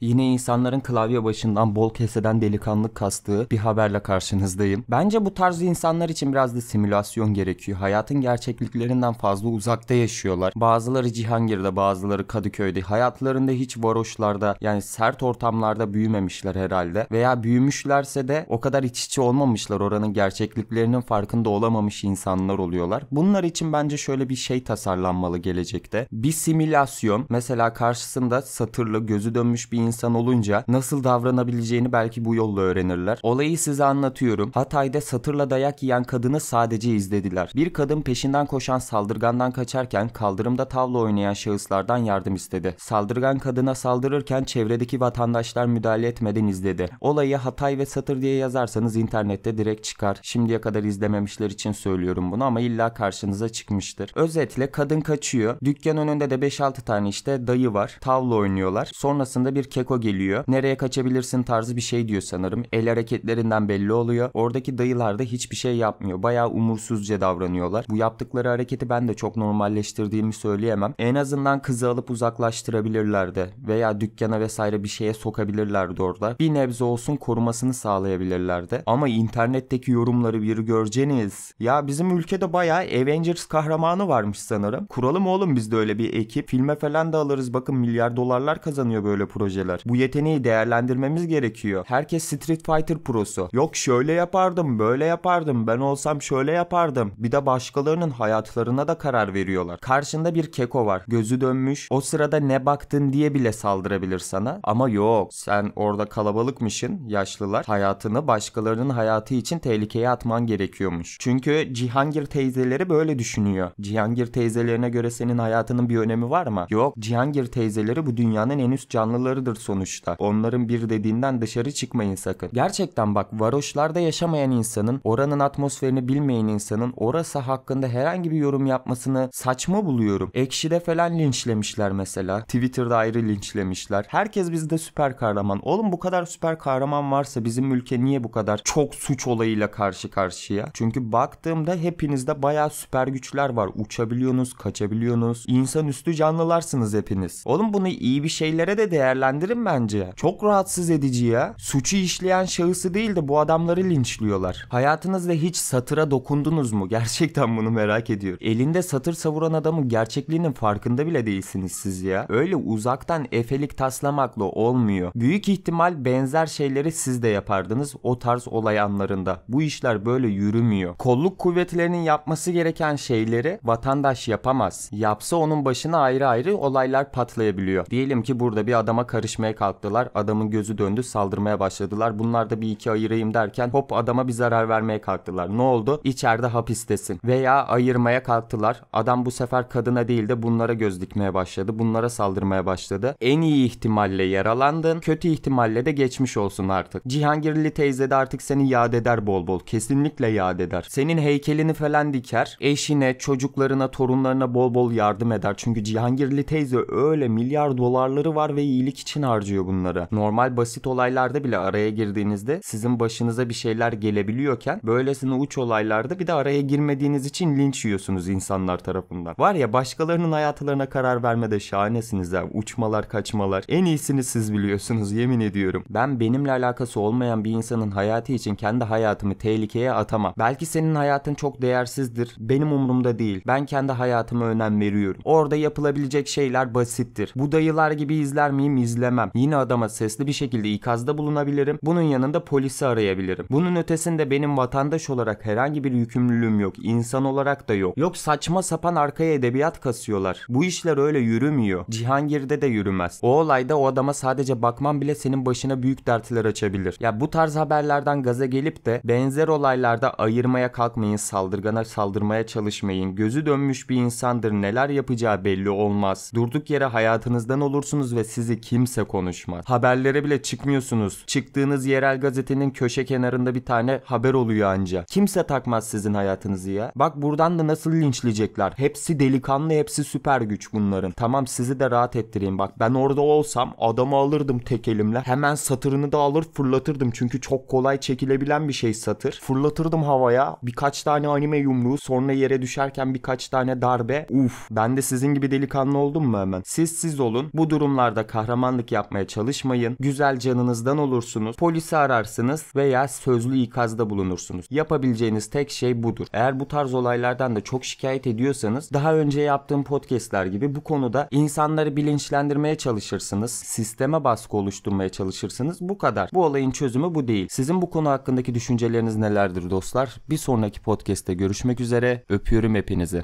Yine insanların klavye başından bol keseden delikanlık kastığı bir haberle karşınızdayım. Bence bu tarz insanlar için biraz da simülasyon gerekiyor. Hayatın gerçekliklerinden fazla uzakta yaşıyorlar. Bazıları Cihangir'de, bazıları Kadıköy'de. Hayatlarında hiç varoşlarda yani sert ortamlarda büyümemişler herhalde. Veya büyümüşlerse de o kadar iç içe olmamışlar. Oranın gerçekliklerinin farkında olamamış insanlar oluyorlar. Bunlar için bence şöyle bir şey tasarlanmalı gelecekte. Bir simülasyon mesela karşısında satırlı gözü dönmüş bir insan insan olunca nasıl davranabileceğini belki bu yolla öğrenirler. Olayı size anlatıyorum. Hatay'da satırla dayak yiyen kadını sadece izlediler. Bir kadın peşinden koşan saldırgandan kaçarken kaldırımda tavla oynayan şahıslardan yardım istedi. Saldırgan kadına saldırırken çevredeki vatandaşlar müdahale etmeden izledi. Olayı Hatay ve Satır diye yazarsanız internette direkt çıkar. Şimdiye kadar izlememişler için söylüyorum bunu ama illa karşınıza çıkmıştır. Özetle kadın kaçıyor. Dükkan önünde de 5-6 tane işte dayı var. Tavla oynuyorlar. Sonrasında bir Keko geliyor. Nereye kaçabilirsin tarzı bir şey diyor sanırım. El hareketlerinden belli oluyor. Oradaki dayılar da hiçbir şey yapmıyor. Bayağı umursuzca davranıyorlar. Bu yaptıkları hareketi ben de çok normalleştirdiğimi söyleyemem. En azından kızı alıp uzaklaştırabilirlerdi. Veya dükkana vesaire bir şeye sokabilirlerdi orada. Bir nebze olsun korumasını sağlayabilirlerdi. Ama internetteki yorumları bir göreceğiniz. Ya bizim ülkede bayağı Avengers kahramanı varmış sanırım. Kuralım oğlum biz de öyle bir ekip. Filme falan da alırız. Bakın milyar dolarlar kazanıyor böyle projeler. Fighter'lar. Bu yeteneği değerlendirmemiz gerekiyor. Herkes Street Fighter prosu. Yok şöyle yapardım, böyle yapardım, ben olsam şöyle yapardım. Bir de başkalarının hayatlarına da karar veriyorlar. Karşında bir keko var. Gözü dönmüş. O sırada ne baktın diye bile saldırabilir sana. Ama yok. Sen orada kalabalıkmışın. Yaşlılar hayatını başkalarının hayatı için tehlikeye atman gerekiyormuş. Çünkü Cihangir teyzeleri böyle düşünüyor. Cihangir teyzelerine göre senin hayatının bir önemi var mı? Yok. Cihangir teyzeleri bu dünyanın en üst canlılarıdır sonuçta. Onların bir dediğinden dışarı çıkmayın sakın. Gerçekten bak varoşlarda yaşamayan insanın, oranın atmosferini bilmeyen insanın orası hakkında herhangi bir yorum yapmasını saçma buluyorum. Ekşi'de falan linçlemişler mesela. Twitter'da ayrı linçlemişler. Herkes bizde süper kahraman. Oğlum bu kadar süper kahraman varsa bizim ülke niye bu kadar çok suç olayıyla karşı karşıya? Çünkü baktığımda hepinizde baya süper güçler var. Uçabiliyorsunuz, kaçabiliyorsunuz. İnsanüstü canlılarsınız hepiniz. Oğlum bunu iyi bir şeylere de değerlendir verelim bence. Çok rahatsız edici ya. Suçu işleyen şahısı değil de bu adamları linçliyorlar. Hayatınızda hiç satıra dokundunuz mu? Gerçekten bunu merak ediyorum. Elinde satır savuran adamın gerçekliğinin farkında bile değilsiniz siz ya. Öyle uzaktan efelik taslamakla olmuyor. Büyük ihtimal benzer şeyleri siz de yapardınız o tarz olay anlarında. Bu işler böyle yürümüyor. Kolluk kuvvetlerinin yapması gereken şeyleri vatandaş yapamaz. Yapsa onun başına ayrı ayrı olaylar patlayabiliyor. Diyelim ki burada bir adama karış Yarışmaya kalktılar. Adamın gözü döndü. Saldırmaya başladılar. Bunlar da bir iki ayırayım derken hop adama bir zarar vermeye kalktılar. Ne oldu? İçeride hapistesin. Veya ayırmaya kalktılar. Adam bu sefer kadına değil de bunlara göz dikmeye başladı. Bunlara saldırmaya başladı. En iyi ihtimalle yaralandın. Kötü ihtimalle de geçmiş olsun artık. Cihangirli teyze de artık seni yad eder bol bol. Kesinlikle yad eder. Senin heykelini falan diker. Eşine, çocuklarına, torunlarına bol bol yardım eder. Çünkü Cihangirli teyze öyle milyar dolarları var ve iyilik için için harcıyor bunları. Normal basit olaylarda bile araya girdiğinizde sizin başınıza bir şeyler gelebiliyorken böylesine uç olaylarda bir de araya girmediğiniz için linç yiyorsunuz insanlar tarafından. Var ya başkalarının hayatlarına karar vermede şahanesiniz ya. Uçmalar kaçmalar. En iyisini siz biliyorsunuz yemin ediyorum. Ben benimle alakası olmayan bir insanın hayatı için kendi hayatımı tehlikeye atamam. Belki senin hayatın çok değersizdir. Benim umurumda değil. Ben kendi hayatıma önem veriyorum. Orada yapılabilecek şeyler basittir. Bu dayılar gibi izler miyim? İzlemem edemem. Yine adama sesli bir şekilde ikazda bulunabilirim. Bunun yanında polisi arayabilirim. Bunun ötesinde benim vatandaş olarak herhangi bir yükümlülüğüm yok. İnsan olarak da yok. Yok saçma sapan arkaya edebiyat kasıyorlar. Bu işler öyle yürümüyor. Cihangir'de de yürümez. O olayda o adama sadece bakman bile senin başına büyük dertler açabilir. Ya bu tarz haberlerden gaza gelip de benzer olaylarda ayırmaya kalkmayın, saldırgana saldırmaya çalışmayın. Gözü dönmüş bir insandır neler yapacağı belli olmaz. Durduk yere hayatınızdan olursunuz ve sizi kimse kimse konuşmaz. Haberlere bile çıkmıyorsunuz. Çıktığınız yerel gazetenin köşe kenarında bir tane haber oluyor ancak Kimse takmaz sizin hayatınızı ya. Bak buradan da nasıl linçleyecekler. Hepsi delikanlı, hepsi süper güç bunların. Tamam sizi de rahat ettireyim bak. Ben orada olsam adamı alırdım tek elimle. Hemen satırını da alır fırlatırdım. Çünkü çok kolay çekilebilen bir şey satır. Fırlatırdım havaya. Birkaç tane anime yumruğu sonra yere düşerken birkaç tane darbe. Uf ben de sizin gibi delikanlı oldum mu hemen? Siz siz olun. Bu durumlarda kahramanlık yapmaya çalışmayın. Güzel canınızdan olursunuz. Polisi ararsınız veya sözlü ikazda bulunursunuz. Yapabileceğiniz tek şey budur. Eğer bu tarz olaylardan da çok şikayet ediyorsanız daha önce yaptığım podcastler gibi bu konuda insanları bilinçlendirmeye çalışırsınız. Sisteme baskı oluşturmaya çalışırsınız. Bu kadar. Bu olayın çözümü bu değil. Sizin bu konu hakkındaki düşünceleriniz nelerdir dostlar? Bir sonraki podcast'te görüşmek üzere. Öpüyorum hepinizi.